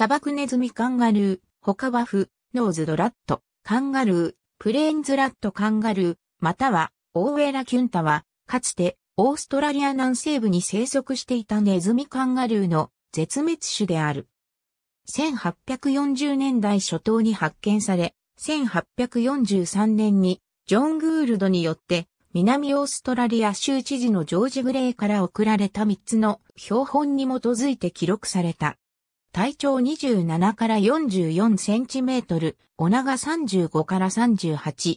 砂漠ネズミカンガルー、他はフ、ノーズドラット、カンガルー、プレーンズラットカンガルー、または、オーウェラキュンタは、かつて、オーストラリア南西部に生息していたネズミカンガルーの絶滅種である。1840年代初頭に発見され、1843年にジョン・グールドによって南オーストラリア州知事のジョージ・グレイから送られた3つの標本に基づいて記録された。体長27から44センチメートル、お長35から38。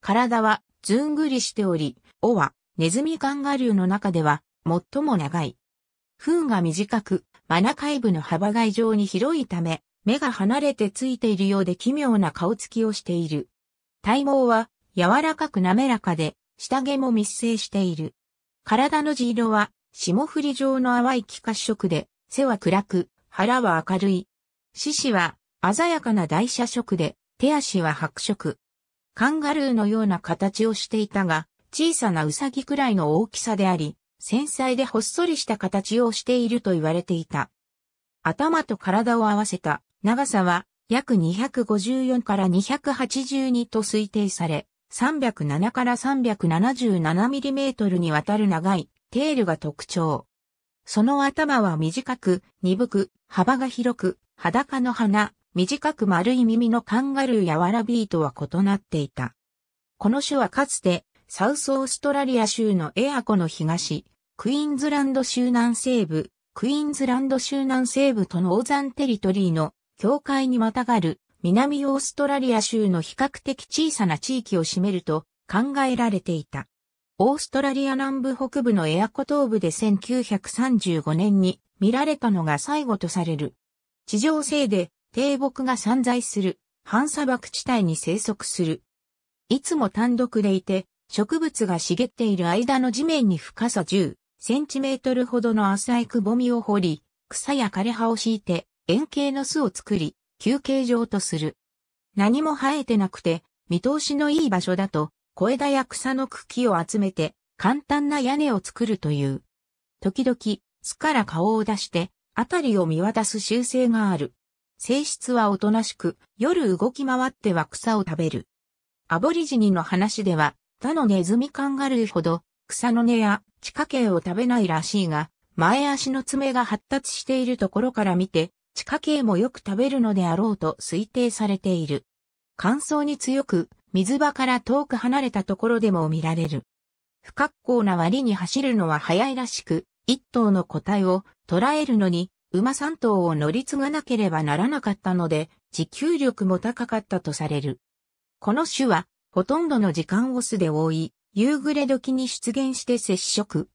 体はずんぐりしており、尾はネズミカンガューの中では最も長い。糞が短く、マナカイ部の幅が異常に広いため、目が離れてついているようで奇妙な顔つきをしている。体毛は柔らかく滑らかで、下毛も密生している。体の地色は霜降り状の淡い気化色で、背は暗く、腹は明るい。獅子は鮮やかな台車色で、手足は白色。カンガルーのような形をしていたが、小さなウサギくらいの大きさであり、繊細でほっそりした形をしていると言われていた。頭と体を合わせた長さは約254から282と推定され、307から3 7 7トルにわたる長いテールが特徴。その頭は短く、鈍く、幅が広く、裸の鼻、短く丸い耳のカンガルーやワラビーとは異なっていた。この種はかつて、サウスオーストラリア州のエア湖の東、クイーンズランド州南西部、クイーンズランド州南西部とノーザンテリトリーの境界にまたがる南オーストラリア州の比較的小さな地域を占めると考えられていた。オーストラリア南部北部のエアコ東部で1935年に見られたのが最後とされる。地上性で低木が散在する半砂漠地帯に生息する。いつも単独でいて、植物が茂っている間の地面に深さ10センチメートルほどの浅いくぼみを掘り、草や枯れ葉を敷いて円形の巣を作り、休憩場とする。何も生えてなくて、見通しのいい場所だと、小枝や草の茎を集めて、簡単な屋根を作るという。時々、巣から顔を出して、あたりを見渡す習性がある。性質はおとなしく、夜動き回っては草を食べる。アボリジニの話では、他のネズミカンガルーほど、草の根や地下茎を食べないらしいが、前足の爪が発達しているところから見て、地下茎もよく食べるのであろうと推定されている。乾燥に強く、水場から遠く離れたところでも見られる。不格好な割に走るのは早いらしく、一頭の個体を捉えるのに馬三頭を乗り継がなければならなかったので、持久力も高かったとされる。この種は、ほとんどの時間オスで覆い、夕暮れ時に出現して接触。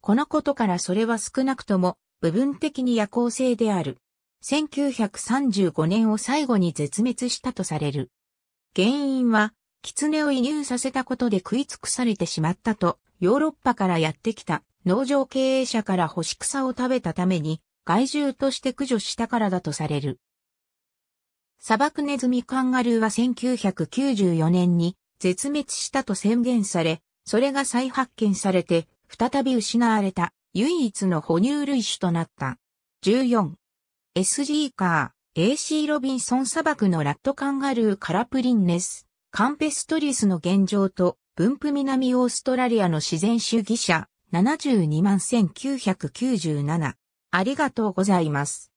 このことからそれは少なくとも、部分的に夜行性である。1935年を最後に絶滅したとされる。原因は、狐を移入させたことで食い尽くされてしまったと、ヨーロッパからやってきた農場経営者から干し草を食べたために、害獣として駆除したからだとされる。砂漠ネズミカンガルーは1994年に絶滅したと宣言され、それが再発見されて、再び失われた唯一の哺乳類種となった。14。SG カー。AC ロビンソン砂漠のラットカンガルーカラプリンネス、カンペストリスの現状と、分布南オーストラリアの自然主義者、72万1997。ありがとうございます。